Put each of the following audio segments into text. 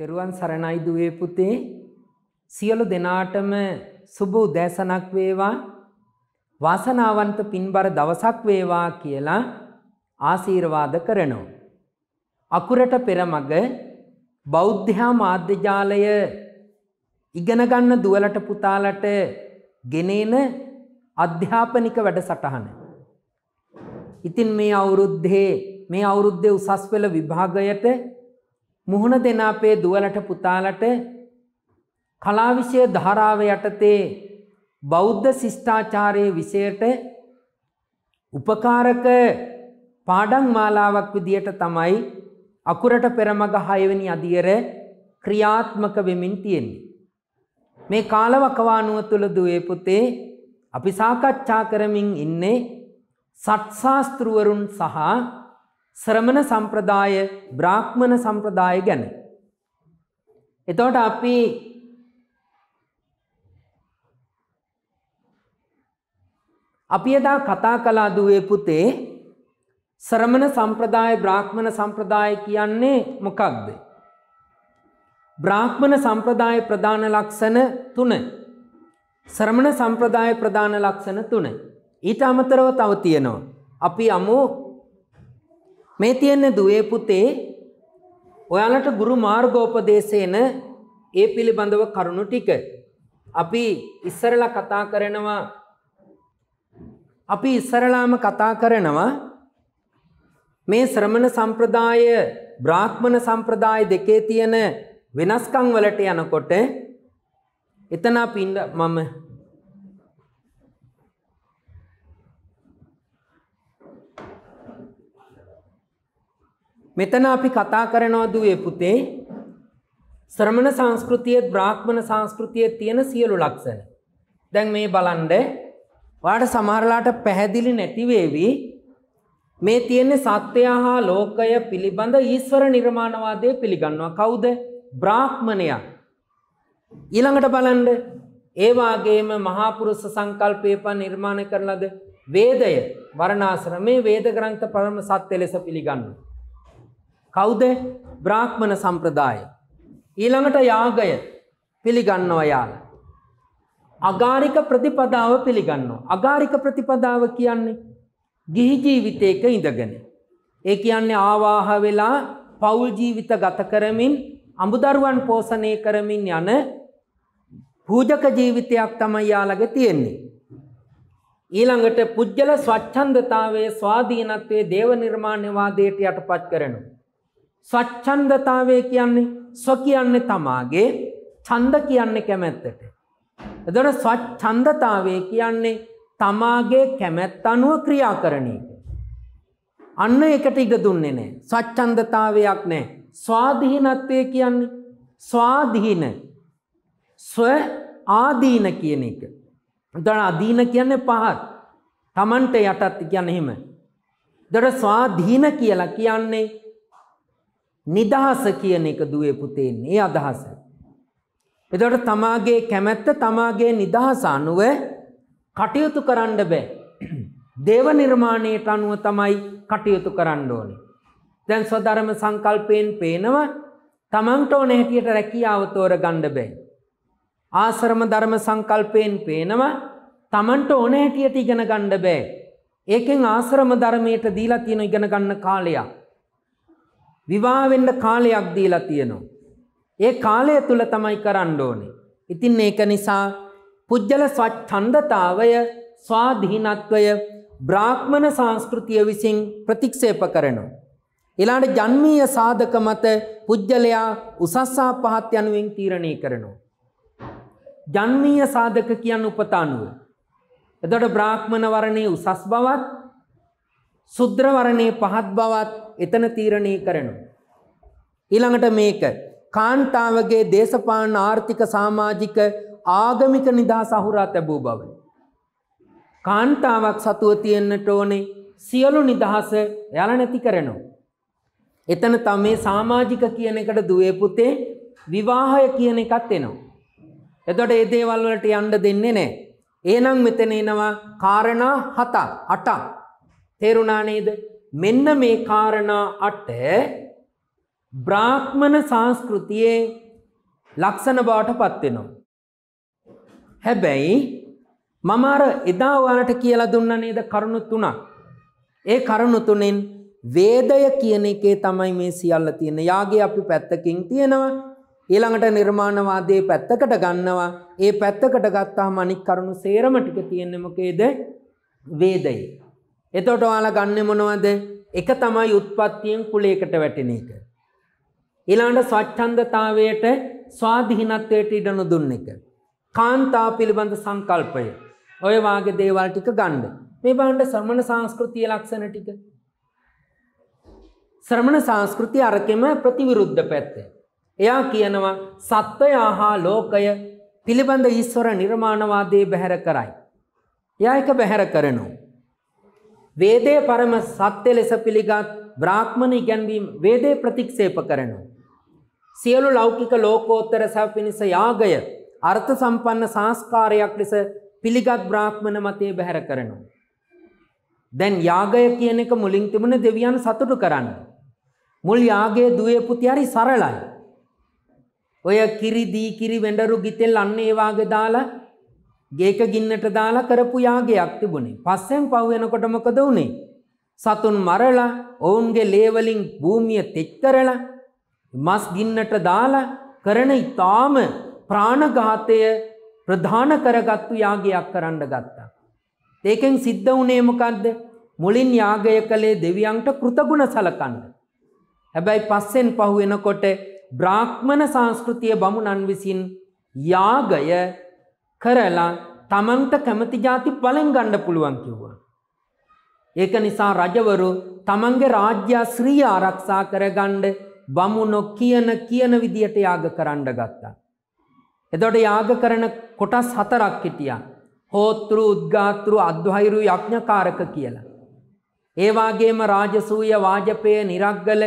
තෙරුවන් සරණයි දුවේ පුතේ සියලු දෙනාටම සුබ උදෑසනක් වේවා වාසනාවන්ත පින්බර දවසක් වේවා කියලා ආශීර්වාද කරනවා. අකුරට පෙරමග බෞද්ධයා මාධ්‍යජාලය ඉගෙනගන්න දුවලට පුතාලට ගෙනේන අධ්‍යාපනික වැඩසටහන. ඉතින් මේ අවුරුද්ධේ මේ අවුරුද්ධය උසස් වෙල විභාගයට මුහුණ දෙන අපේ දුවලට පුතාලට කලාවිෂය ධාරාව යටතේ බෞද්ධ ශිෂ්ඨාචාරය විසයට උපකාරක පාඩං මාලාවක් විදියට තමයි අකුරට පෙරමග හයවැනි අදියර ක්‍රියාත්මක වෙමින් තියෙන්නේ. මේ කාලවකවානුව තුළ දුවේ පුතේ අපි සාකච්ඡා කරමින් ඉන්නේ සත්ශාස්තෘවරුන් සහ ශ්‍රමණ සම්ප්‍රදාය බ්‍රාහ්මණ සම්ප්‍රදාය ගැන. එතවට අපි අපි එදා කතා කලා දුවේ පුතේ ශ්‍රමණ සම්ප්‍රදාය බ්‍රාහ්මණ සම්ප්‍රදාය කියන්නේ මොකක්ද. බ්‍රාහ්මණ සම්ප්‍රදාය ප්‍රධාන ලක්ෂණ තුන. ශ්‍රමණ සම්ප්‍රදාය ප්‍රධාන ලක්ෂණ තුන. ඊට අමතරව තව තියෙනවා. අපි අමු මේ තියෙන දුවේ පුතේ ඔයාලට ගුරු මාර්ගෝපදේශේන ඒ පිළිබඳව කරුණු ටික අපි ඉස්සරලා කතා කරනවා අපි ඉස්සරලාම කතා කරනවා මේ ශ්‍රමණ සම්ප්‍රදාය බ්‍රාහ්මණ සම්ප්‍රදාය දෙකේ තියෙන වෙනස්කම් වලට යනකොට එතන අපි මම මෙතන අපි කතා කරනවා දුවේ පුතේ ශ්‍රමණ සංස්කෘතියේ බ්‍රාහ්මණ සංස්කෘතියේ තියෙන සියලු ලක්ෂණ. දැන් මේ බලන්න වාට සමහරලාට පැහැදිලි නැති වේවි මේ තියෙන සත්‍යය හා ලෝකය පිළිබඳ ඊශ්වර නිර්මාණවාදය පිළිගන්නවා. කවුද? බ්‍රාහ්මණයා. ඊළඟට බලන්න ඒ වාගේම මහා පුරුෂ සංකල්පේප නිර්මාණ කරන ලද වේදය වර්ණාශ්‍රමයේ වේද ග්‍රන්ථ පරම සත්‍ය ලෙස පිළිගන්නවා. කෞද බ්‍රාහ්මණ සම්ප්‍රදාය. ඊළඟට යාගය පිළිගන්නව යාල. අගාරික ප්‍රතිපදාව පිළිගන්නවා. අගාරික ප්‍රතිපදාව කියන්නේ ගිහි ජීවිතයක ඉඳගෙන. ඒ කියන්නේ ආවාහ වෙලා පවුල් ජීවිත ගත කරමින් අඹුදරුවන් පෝෂණය කරමින් යන පූජක ජීවිතයක් තමයි යාළගේ තියෙන්නේ. ඊළඟට පුද්ගල ස්වච්ඡන්දතාවයේ ස්වාධීනත්වයේ දේව නිර්මාණ්‍යවාදයට යටපත් කරනවා. ස්වච්චන්දතාවය කියන්නේ ස්ව කියන්නේ තමාගේ ඡන්ද කියන්නේ කැමැත්තට. එතකොට ස්වච්ඡන්දතාවය කියන්නේ තමාගේ කැමැත්ත අනුව ක්‍රියා කරන එක. අන්න ඒකට ඉඩ දුන්නේ නැහැ. ස්වච්ඡන්දතාවයක් නැහැ. ස්වාධීනත්වය කියන්නේ ස්වාධීන ස්ව ආදීන කියන එක. එතන අදීන කියන්නේ පහත්. Tamanට යටත් කියන්නේ එහෙම. එතකොට ස්වාධීන කියලා කියන්නේ නිදහස කියන එක දුවේ පුතේන් ඒ අදහස. එතකොට තමාගේ කැමැත්ත තමාගේ නිදහස අනුව කටයුතු කරන්න බෑ. දේව නිර්මාණයට අනුව තමයි කටයුතු කරන්න ඕනේ. දැන් සොධර්ම සංකල්පයෙන් පේනවා තමන්ට ඕන හැටියට රැකියාව තෝරගන්න බෑ. ආශ්‍රම ධර්ම සංකල්පයෙන් පේනවා තමන්ට ඕන හැටියට ඉගෙන ගන්න බෑ. ඒකෙන් ආශ්‍රම ධර්මයට දීලා තියෙන ඉගෙන ගන්න කාලයක්. විවාවෙන්ඩ කාලයක් දීලා තියෙනවා. ඒ කාලය තුළ තමයි කරන්න ඕනේ. ඉතින් ඒක නිසා පුද්ගල ස්වච්ඡන්දතාවය ස්වාධීනත්වය බ්‍රාහ්මණ සංස්කෘතිය විසින් ප්‍රතික්ෂේප කරනවා. ඊළඟ ජන්මීය සාධක මත පුජ්‍යලයා උසස්සා පහත් යනුවෙන් තීරණය කරනවා. ජන්මීය සාධක කියන්නේ උපත අනුව. එතකොට බ්‍රාහ්මණ වර්ණයේ උසස් බවත් සුද්‍රවරණේ පහත් බවත් එතන තීරණය කරනු. ඊළඟට මේක කාන්තාවගේ දේශපාලන ආර්ථික සමාජික ආගමික නිදහස අහුරා තැබූ බව. කාන්තාවක් සතුව තියෙන්නට ඕනේ සියලු නිදහස යල නැති කරනවා. එතන තමයි සමාජික කියන එකට දුවේ පුතේ විවාහය කියන එකත් එනවා. එතකොට ඒ දේවල් වලට යන්න දෙන්නේ නැහැ. එහෙනම් මෙතන එනවා කාරණා 7 8ක්. තේරුණානේද මෙන්න මේ කාරණා අට බ්‍රාහ්මණ සංස්කෘතියෙන් ලක්ෂණ බවට පත්වෙනවා. හැබැයි මම අර එදා ඔයාලට කියලා දුන්න නේද කරුණු තුනක්. ඒ කරුණු තුනෙන් වේදය කියන එකේ තමයි මේ සියල්ල තියෙන. යාගේ අපි පැත්තකින් තියෙනවා. ඊළඟට නිර්මාණවාදයේ පැත්තකට ගන්නවා. ඒ පැත්තකට ගත්තාම අනික් කරුණු සේරම ටික තියෙන්නේ මොකේද? වේදයේ. එතොට ඔයාලා ගන්න මොනවද එක තමයි උත්පත්තියෙන් කුලේකට වැටෙන එක. ඊළඟට ස්වච්ඡන්දතාවයට ස්වාධීනත්වයට ඉඩ නොදුන්න එක. කාන්තාව පිළිබඳ සංකල්පය. ඔය වාගේ දේවල් ටික ගන්න. මේ බලන්න ශ්‍රමණ සංස්කෘතිය ලක්ෂණ ටික. ශ්‍රමණ සංස්කෘතිය අරකෙම ප්‍රතිවිරුද්ධ පැත්ත. එයා කියනවා සත්වයා හා ලෝකය පිළිබඳ ඊශ්වර නිර්මාණවාදයේ බැහැර කරයි. එයා එක බැහැර කරනවා. වේදය පරම සත්‍ය ලෙස පිළිගත් බ්‍රාහ්මණ ඉගැන්වීම වේදේ ප්‍රතික්ෂේප කරනවා. සියලු ලෞකික ලෝකෝත්තර සැප පිණිස යාගය අර්ථ සම්පන්න සංස්කාරයක් ලෙස පිළිගත් බ්‍රාහ්මණ මතයේ බැහැර කරනවා. දැන් යාගය කියන එක මුලින් තිබුණ දෙවියන් සතුටු කරන්න. මුල් යාගයේ දුවේපුති හරි සරලයි. ඔය කිරි දී කිරි වෙඬරු ගිතෙල් අන්න ඒ වාගේ දාලා ගේක ගින්නට දාලා කරපු යාගයක් තිබුණේ. පස්සෙන් පහුවෙනකොට මොකද වුනේ? සතුන් මරලා ඔවුන්ගේ ලේවලින් භූමිය තෙච් කරලා මස් ගින්නට දාලා කරන ඊටාම ප්‍රාණඝාතය ප්‍රධාන කරගත්තු යාගයක් කරන්න ගත්තා. ඒකෙන් සිද්ධ වුණේ මොකද්ද? මුලින් යාගය කළේ දෙවියන්ට කෘතගුණ සලකන්න. හැබැයි පස්සෙන් පහුවෙනකොට බ්‍රාහ්මණ සංස්කෘතිය බමුණන් විසින් යාගය කරලා තමන්ට කැමති ජාති බලෙන් ගණ්ඩ පුළුවන් කිව්වා. ඒක නිසා රජවරු තමන්ගේ රාජ්‍යාශ්‍රී ආරක්ෂා කරගණ්ඩ බමුණො කියන කියන විදියට යාග කරන්න ගත්තා. එදොට යාග කරන කොටස් හතරක් හිටියා. හෝතෘ උද්ගාතෘ අධ්වහිරු යක්ඥකාරක කියලා. ඒවාගේම රාජසූය වාජපය නිරක්ගල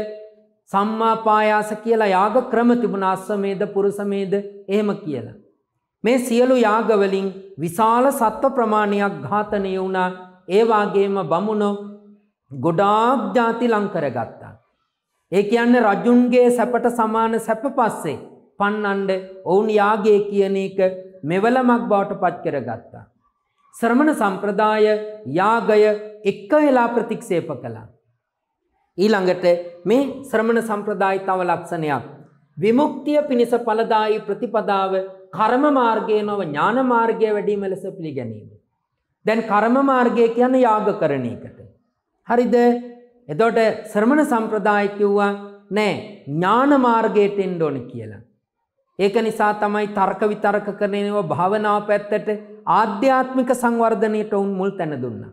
සම්මාපායාස කියලා යාග ක්‍රම තිබුණ අස්සමේද පුරුසමේද එහෙම කියලා. මේ සියලු යාගවලින් විශාල සත්ව ප්‍රමාණයක් ඝාතනය වුණා ඒවාගේම බමුණෝ ගොඩාක් ජාති ලංකරගත්තා. ඒ කියන්න රජුන්ගේ සැපට සමාන සැප පස්සේ පන්නන්ඩ ඔවුන් යාගේ කියන එක මෙවලමක් බවට පත් කරගත්තා. ශ්‍රමණ සම්ප්‍රදාය යාගය එක්ක වෙලා ප්‍රතික්ෂේප කළා. ඊළඟට මේ ශ්‍රමණ සම්ප්‍රදාය තව ලක්ෂණයක්. විමුක්තිය පිණිස පලදායි ප්‍රතිපදාව කර්ම මාර්ගය නොව ඥාන මාර්ගය වැඩීම ලෙස පිළිගැනීම. දැන් කර්ම මාර්ගය කියන යාග කරන එකට. හරිද? එතකොට ශ්‍රමණ සම්ප්‍රදාය කිව්වා නෑ ඥාන මාර්ගයට එන්න ඕන කියලා. ඒක නිසා තමයි තර්ක විතර්ක කරන ඒවා භාවනාව පැත්තට ආධ්‍යාත්මික සංවර්ධනයට උන් මුල් තැන දුන්නා.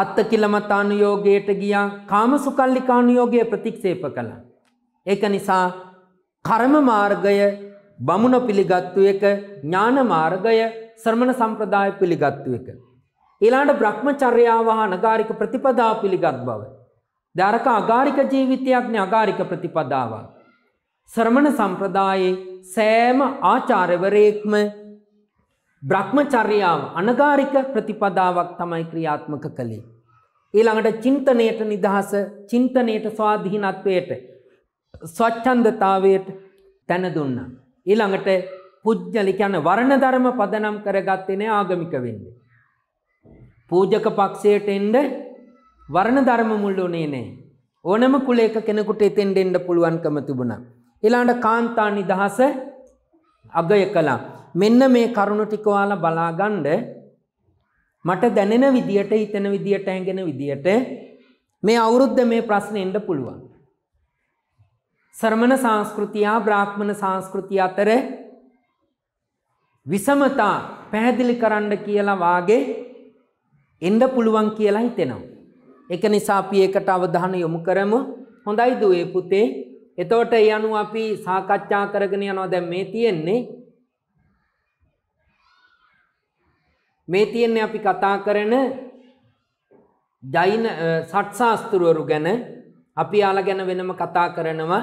අත්ත කිලමතානුයෝගයට ගියා කාමසුකල්ලිකානුයෝගය ප්‍රතික්ෂේප කළා. ඒක නිසා කර්ම මාර්ගය බමුණ පිළිගත්තු එක ඥාන මාර්ගය ශ්‍රමණ සම්ප්‍රදාය පිළිගත්තු එක. ඊළඟට Brahmacharyaව හා නගාരിക ප්‍රතිපදාව පිළිගත් බව. දාරක අගාരിക ජීවිතයක් නේ අගාരിക ප්‍රතිපදාවක්. ශ්‍රමණ සම්ප්‍රදායේ සෑම ආචාර්යවරයෙක්ම Brahmacharyaව අනගාരിക ප්‍රතිපදාවක් තමයි ක්‍රියාත්මක කළේ. ඊළඟට චින්තනයේට නිදහස, චින්තනයේට ස්වාධීනත්වයට, ස්වච්ඡන්දතාවයට තැන දුන්නා. ඊළඟට පුද්ජලි කියන්නේ වර්ණ ධර්ම පදනම් කරගත්තේ නැහැ ආගමික වෙන්නේ. පූජක පක්ෂයට එන්න වර්ණ ධර්ම මුල් උනේ නැහැ. ඕනම කුලයක කෙනෙකුට එතෙන් දෙන්න පුළුවන්කම තිබුණා. ඊළඟට කාන්තා නිදහස අගය කළා. මෙන්න මේ කරුණ ටික ඔයාලා බලාගන්න මට දැනෙන විදියට හිතෙන විදියට හැඟෙන විදියට මේ අවුරුද්ද මේ ප්‍රශ්නේ එන්න පුළුවන්. සර්මණ සංස්කෘතියා බ්‍රාහ්මණ සංස්කෘතිය අතර විසමතා පැහැදිලි කරන්න කියලා වාගේ එන්න පුළුවන් කියලා හිතෙනවා. එක නිසා අපි ඒකට අවධානය යොමු කරමු. හොඳයි දුවේ පුතේ. එතකොට ඒ අනුව අපි සාකච්ඡා කරගෙන යනවා දැන් මේ තියෙන්නේ මේ තියෙන්නේ අපි කතා කරන ජෛන සට්ශාස්තෘවරු ගැන අපි යාලා ගැන වෙනම කතා කරනවා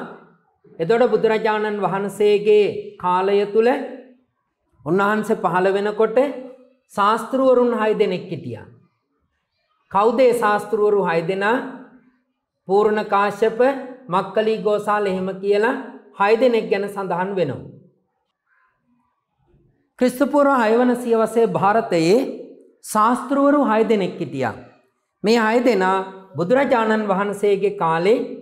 එතොට බුදුරජාණන් වහන්සේගේ කාලය තුළ උන්වහන්ස පහළ වෙනකොට ශාස්තෘුවරුන් හය දෙනෙක් හිටිය. කෞදේ ශාස්තෘුවරු හය දෙනා පූර්ණකාශප මක්කලී ගෝසාල එහෙම කියලා හය දෙනෙක් ගැන සඳහන් වෙනවා. ක්‍රිස්තුපුර හයවන සියවසේ භාරතයේ ශාස්තෘුවරු හය දෙනෙක් හිටියා. මේ හය දෙනා බුදුරජාණන් වහන්සේගේ කාලේ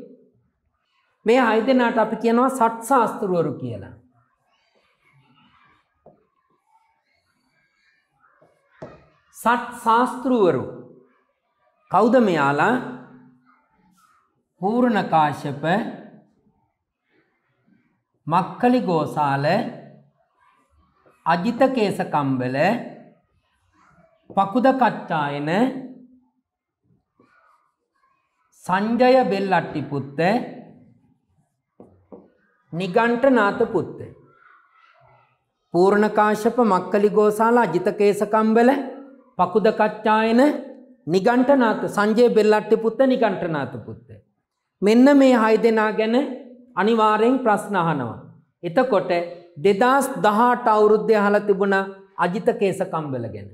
මේ හය දෙනාට අපි කියනවා සට් ශාස්තෘුවරු කියලා. සට් ශාස්තෘුවරු කෞද මෙයාලා පූර්ණකාශප මක්කලි ගෝසාල අජිත කේසකම්බල පකුද කච්චායන සංජය බෙල්ලට්ටිපුත්ත නිගණ්ඨ නාත පුත්ත. පූර්ණකාශප මක්කලි ගෝසාල අජිතකේසකම්බල පකුද කච්චායන නිගණ්ඨ නාත සංජය බෙල්ලට්ටි පුත්ත නිගණ්ඨ නාත පුත්ත. මෙන්න මේ හය දෙනා ගැන අනිවාරයෙන් ප්‍රශ්න අහනවා. එතකොට දෙදස් දහට අවුරුද්ධය හල තිබුණ අජිතකේසකම්බල ගැන.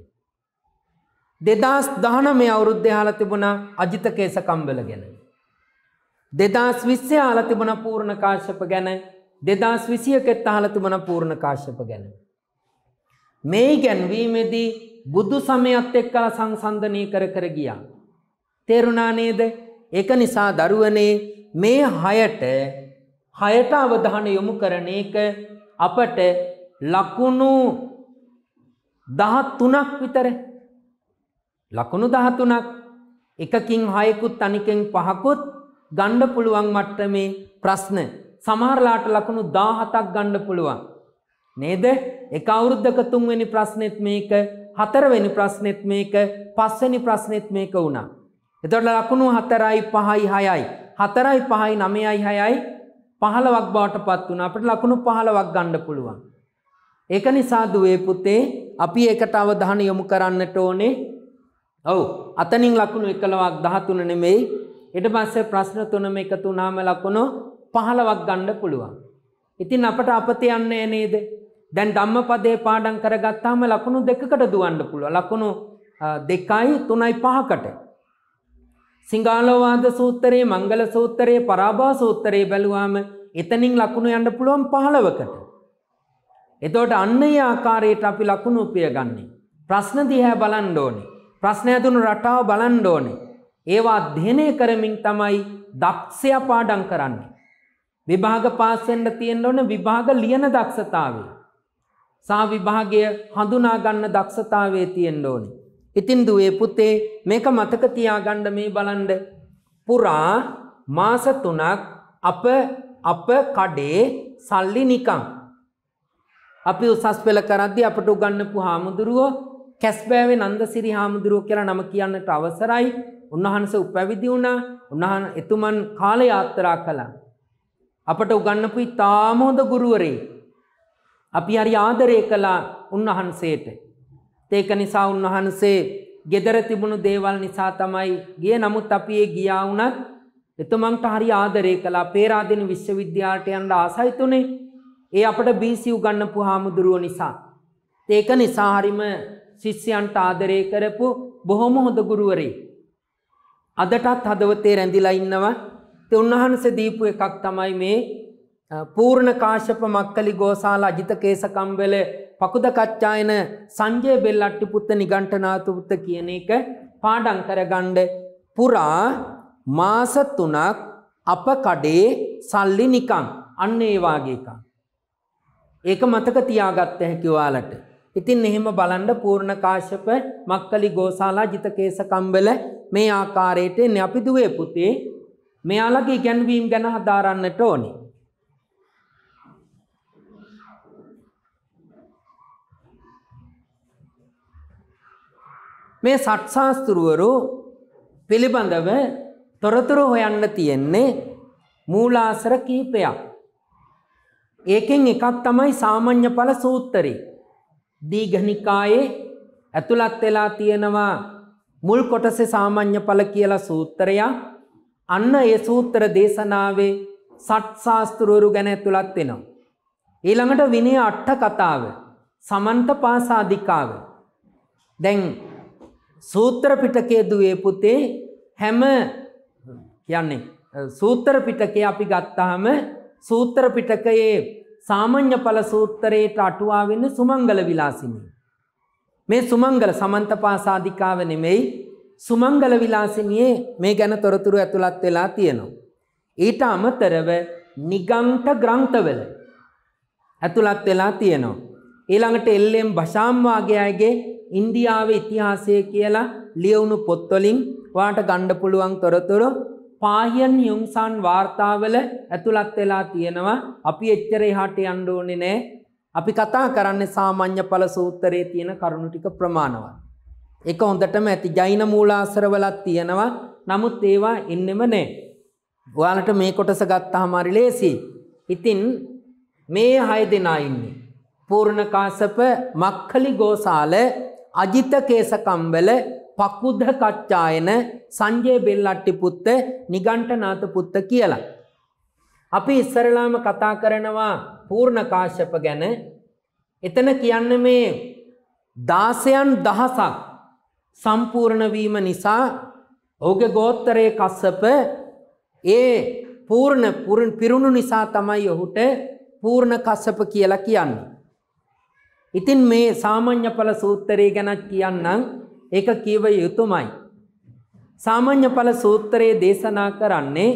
දෙදස් දහන මේ අවුරුද්ධය හල තිබුණ අජිතකේසකම්බල ගැන. දෙදස් විස්්‍ය ආලතිබන පූර්ණ කාශ්‍යප ගැන දෙදස් විසියකෙත් අහලතිබන පූර්ණ කාශ්‍යප ගැන. මේ ගැන්වීමේදී බුදු සමයත් එක් කල සංසන්ධනය කර කර ගියා. තේරුණානේද එක නිසා දරුවනේ මේ හයට හයට අවධාන යොමු කරන එක අපට ලකුණු දහත් තුනක් විතර ලකුණු දහතුනක් එකකින් හයකුත් අනිකෙන් පහකුත් ගණ්ඩ පුළුවන් මට්ට මේ ප්‍රශ්න සමහරලාට ලකුණු දාහතක් ගණ්ඩ පුළුවන්. නේද එක අවුරුද්ධක තුන්වැනි ප්‍රශ්නෙත් මේක හතරවෙනි ප්‍රශ්නෙත් මේක පස්සනි ප්‍රශ්නෙත් මේක වුණා. එතොට ලකුණු හතරයි පහයි හයයි. හතරයි පහයි නමයයි හයයි පහලවක් බාට පත් වුණ අපට ලකුණු පහලවක් ගණ්ඩ පුළුවන්. ඒක නිසා දුවේ පුතේ අපි ඒකට අවධාන යොමු කරන්නට ඕනේ ඔවු අතනින් ලකුණු එකලවක් දහතුන නෙමෙයි එට පස්ස ප්‍රශ්න තුනම එකතු නාම ලකුණු පහලවක් ගණ්ඩ පුළුවන්. ඉතින් අපට අපතියන්නේ නේද. දැන් ධම්ම පදේ පාඩන් කරගත්තාම ලකුණු දෙකකට දුවන්න පුළුව ලකුණු දෙකයි තුනයි පහකට. සිංගාලෝවාද සූත්තරයේ මංගල සූත්තරයේ පරාභා සූත්තරයේ බැලුවාම එතනින් ලකුණු යන්න පුළුවන් පහලවකට. එතෝට අන්න ආකාරයට අපි ලකුණු උපය ගන්නේ. ප්‍රශ්න දිහැ බලන්ඩෝනේ. ප්‍රශ්නය දුනු රටාව බලන්ඩෝනේ. ඒවා අධ්‍යයනය කරමින් තමයි දක්ෂය පාඩම් කරන්න. විභාග පාසෙන්ට තියෙන්න ඕන විභාග ලියන දක්ෂතාවේ. සා විභාගය හඳුනාගන්න දක්ෂතාවේ තියෙන්න ඕනි. ඉතින් දුවේ පුතේ මේක මතක තියාගන්න මේ බලන්ඩ. පුරා මාස තුනක් අප අප කඩේ සල්ලි නිකං. අපි උසස් පෙළ කරද්දි අපට උගන්නපු හාමුදුරුවෝ කැස්බෑවේ නන්ද සිරි හාමුදුරුවෝ කියලා නම කියන්නට අවසරයි උන්වහන්ස උපැවිදි වුණ උන්හන් එතුමන් කාලය අත්තරා කළා. අපට උගන්නපු ඉතාමෝද ගුරුවරේ. අපි හරි ආදරය කලා උන්වහන්සේට. ඒක නිසා උන්වහන්සේ ගෙදර තිබුණු දේවල් නිසා තමයි ගිය නමුත් අපි ඒ ගියා වුණත් එතුමන්ට හරි ආදරය කලා පේරාදෙන විශ්වවිද්‍යාටයන්ට ආසයිතුනේ ඒ අපට බීසි උගන්නපු හාමුදුරුව නිසා. ඒක නිසාහරිම ශිෂ්‍යයන්ට ආදරය කරපු බොහොම හොඳ ගුරුවරේ. අදටත් හදවතේ රැඳිලා ඉන්නවා ති උන්වහන්සේ දීපු එකක් තමයි මේ පූර්ණ කාශප මක්කලි ගෝසාල අජිත කේසකම්බල පකුද කච්චායන සංජය බෙල්ලට්ටි පුත්ත නිගණ්ඨනාතුපුත්ත කියන එක පාඩම් කරගන්න පුරා මාස තුනක් අප කඩේ සල්ලි නිකං අන්න ඒ වාගේ එකක්. ඒක මතක තියාගත්ත හැකි ඔයාලට. ඉතින් එහෙම බලන්න පූර්ණ කාශප මක්කලි ගෝසාලා ජිතකේසකම්බල මේ ආකාරයට එන්නේ අපි දුවේ පුතේ මෙයාලගේ ඉගැන්වීම් ගැන හදාරන්නට ඕනි. මේ සට්ශාස්තෘවරු පිළිබඳව තොරතුරු හොයන්න තියෙන්නේ මූලාසර කීපයක්. ඒකෙන් එකක් තමයි සාමාන්‍ය ඵල සූත්‍රය. දීඝනිකායේ ඇතුළත් වෙලා තියෙනවා මුල් කොටස සාමං්්‍ය පල කියලා සූත්තරයක් අන්න ඒ සූත්‍ර දේශනාවේ සට්ශාස්තෘවරු ගැන ඇතුළත් වෙනවා. ඊළඟට විනි අට්ට කතාව සමන්ත පාසාධිකාව. දැන් සූත්‍ර පිටකේ දුවේ පුතේ හැම කියන්නේ සූත්‍ර පිටකේ අපි ගත්තාම සූත්‍ර පිටකයේ සාමඤ්ඤ ඵල සූත්‍රයට අටුවා වෙන සුමංගල විලාසිනී. මේ සුමංගල සමන්තපාසාධිකාව නෙමෙයි සුමංගල විලාසිනියේ මේ ගැන තොරතුරු ඇතුළත් වෙලා තියෙනවා. ඊට අමතරව නිගන්ට ග්‍රන්ථවල ඇතුළත් වෙලා තියෙනවා. ඊළඟට එල්ලෙම් භෂාම් වාගයගේ ඉන්දියාවේ ඉතිහාසය කියලා ලියවුණු පොත්වලින් වාට ගණ්ඩ පුළුවන් තොරතුරු පාහියන් යුම්සාන් වාර්තාවල ඇතුළත් වෙලා තියෙනවා අපි එච්චර එහාට යන්න ඕනේ නෑ අපි කතා කරන්න සාමාන්‍ය පල සූත්තරයේ තියෙන කරුණු ටික ප්‍රමාණවත්. එක හොඳටම ඇති ජෛන මූලාසරවලත් තියෙනවා නමුත් ඒවා එන්නෙම නෑ. ඔයාලට මේ කොටස ගත්තා හමරි ලේසි. ඉතින් මේ හය දෙනා ඉන්නේ. පූර්ණකාසප මක්කලි ගෝසාල අජිත කේසකම්බල පකුද්ධ කච්චායන සංජය බෙල්ලට්ටි පුත්ත නිගණ්ටනාත පුත්ත කියලා. අපි ඉස්සරලාම කතා කරනවා පූර්ණ කාශ්‍යප ගැන. එතන කියන්න මේ දාසයන් දහසක් සම්පූර්ණ වීම නිසා ඔහුගේ ගෝත්‍රයේ කස්සප ඒ පූර්ණ පිරුණු නිසා තමයි ඔහුට පූර්ණ කස්සප කියලා කියන්නේ. ඉතින් මේ සාමාන්‍ය ඵල සූත්‍රය ගැනත් කියන්නම්. ඒක කියව යුතුයමයි. සාමාන්‍ය ඵල සූත්‍රයේ දේශනා කරන්නේ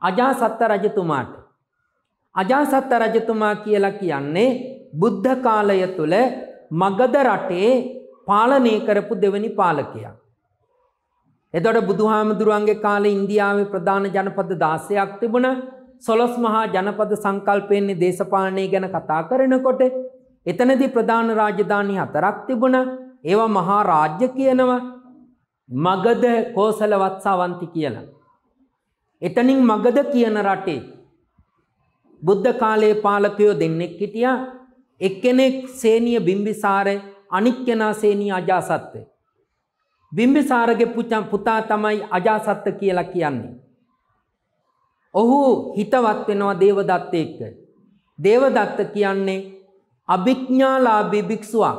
අජාසත්ත රජතුමාට. අජාසත්ත රජතුමා කියලා කියන්නේ බුද්ධ කාලය තුළ මගද රටේ පාලනය කරපු දෙවැනි පාලකයා. එතොට බුදුහාමුදුරුවන්ගේ කාලේ ඉන්දියාවේ ප්‍රධාන ජනපද දාසයක් තිබුණ සොලොස් මහා ජනපද සංකල්පයෙන්නේ දේශපාලනය ගැන කතා කරනකොට එතනදි ප්‍රධාන රාජධානි හතරක් තිබුණ ඒවා මහා රාජ්‍ය කියනවා මගද කෝසල වත්සාවන්ති කියලා. එතනින් මගද කියන රටේ බුද්ධ කාලයේ පාලකයෝ දෙන්නෙක් හිටියා එක්කෙනෙක් සේනිය බිම්බිසාර අනික් කෙනා සේනිය අජාසත්ය බිම්බිසාරගේ පුතා පුතා තමයි අජාසත්ත කියලා කියන්නේ ඔහු හිතවත් වෙනවා දේවදත්ත එක්ක දේවදත්ත කියන්නේ අභිඥාලාභී භික්ෂුවක්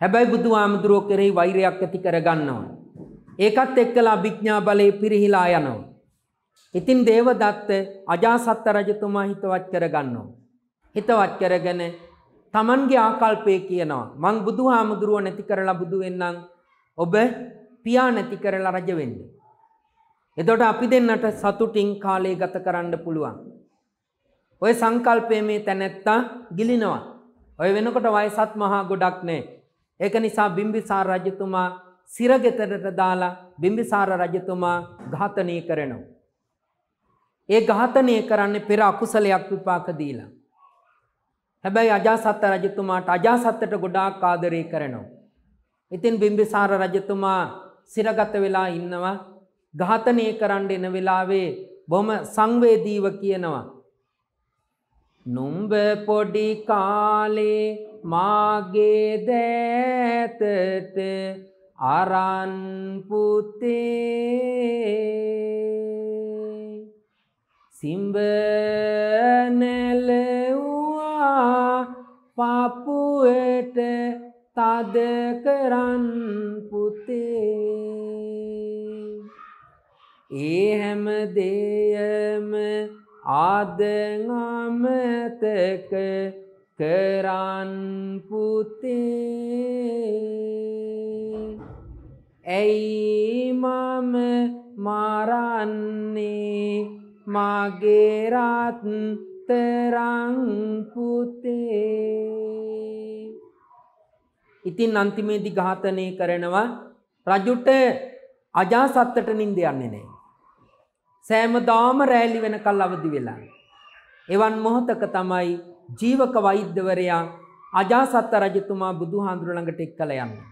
හැබැයි බුදුහාමුදුරුවෝ කෙරෙහි වෛරයක් ඇති කරගන්නවා ඒකත් එක්කලා භිඥා බලය පිරිහිලා යනවා. ඉතින් දේවදත්ත අජාසත්ත රජතුමා හිතවත් කරගන්නවා. හිතවත් කරගෙන තමන්ගේ ආකල්පය කියනවා මං බුදු හාමුදුරුව නැති කරලා බුදු වෙන්නම් ඔබ පියා නැති කරලා රජවෙන්න. එදොට අපි දෙන්නට සතුටින් කාලය ගත කරන්න පුළුවන්. ඔය සංකල්පය මේ තැනැත්තා ගිලිනවා. ඔය වෙනකොට වයසත් මහා ගොඩක් නෑ. ඒක නිසා බිම්බිසා රජතුමා සිරගෙතරට දාලා බිම්බිසාර රජතුමා ඝාතනය කරනවා. ඒ ඝාතනය කරන්නේ පෙර අකුසලයක් විපාක දීලා. හැබැයි අජාසත්ත රජතුමාට අජාසත්තට ගොඩාක් ආදරය කරනවා. ඉතින් බිම්බිසාර රජතුමා සිරගත වෙලා ඉන්නවා ඝාතනය කරන්න එන වෙලාවේ බොම සංවේදීව කියනවා. නුම්බ පොඩි කාලේ මාගේ දෑතට අරන්පුතේ සිම්බනැලවවා පපුුවට තද කරන්පුතේ ඒ හැම දේයම ආදගමතක කරන්පුතේ ඇයි මම මරන්නේ මගේරත් තරංපුතේ ඉතින් අන්තිමේදි ඝාතනය කරනවා රජුට අජාසත්තට නින්ද යන්නේ නෑ. සෑමදාම රෑලි වෙනකල් අවදි වෙලා. එවන් මොහොතක තමයි ජීවක වෛද්‍යවරයා අජාසත්ත රජතුමා බුදුහාඳුර ළඟට එක්කලා යන්නේ.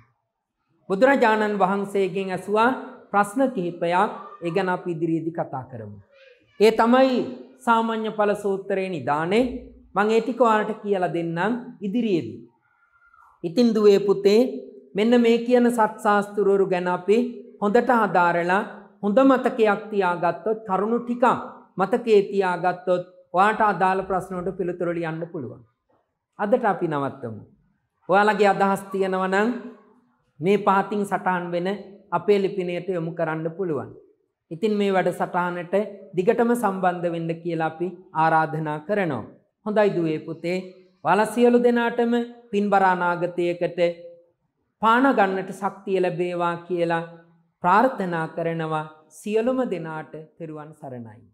බුදුරජාණන් වහන්සේගෙන් ඇසුවා ප්‍රශ්න කිහිපයක් ඒ ගැන අපි ඉදිරියේදී කතා කරමු. ඒ තමයි සාමාන්‍ය ඵල සූත්‍රයේ නිදානේ මම ඒ ටික ඔයාලට කියලා දෙන්නම් ඉදිරියේදී. ඉතින් දුවේ පුතේ මෙන්න මේ කියන සත්සාස්තුරවරු ගැන අපි හොඳට හදාරලා හොඳ මතකයක් තියාගත්තොත් කරුණු ටිකක් මතකයේ තියාගත්තොත් ඔයාට අදාළ ප්‍රශ්න වලට පිළිතුරු ලියන්න පුළුවන්. අදට අපි නවත්තමු. ඔයාලගේ අදහස් තියෙනවා නම් මේ පාතිං සටහන් වෙන අපේ ලිපිනයට යොමු කරන්න පුළුවන්. ඉතින් මේ වැඩ සටහනට දිගටම සම්බන්ධ වෙන්න කියලා අපි ආරාධනා කරනවා. හොඳයි දුවේ පුතේ. ඔයාලා සියලු දෙනාටම පින්බර අනාගතයකට පාන ගන්නට ශක්තිය ලැබේවා කියලා ප්‍රාර්ථනා කරනවා. සියලුම දෙනාට පෙරුවන් සරණයි.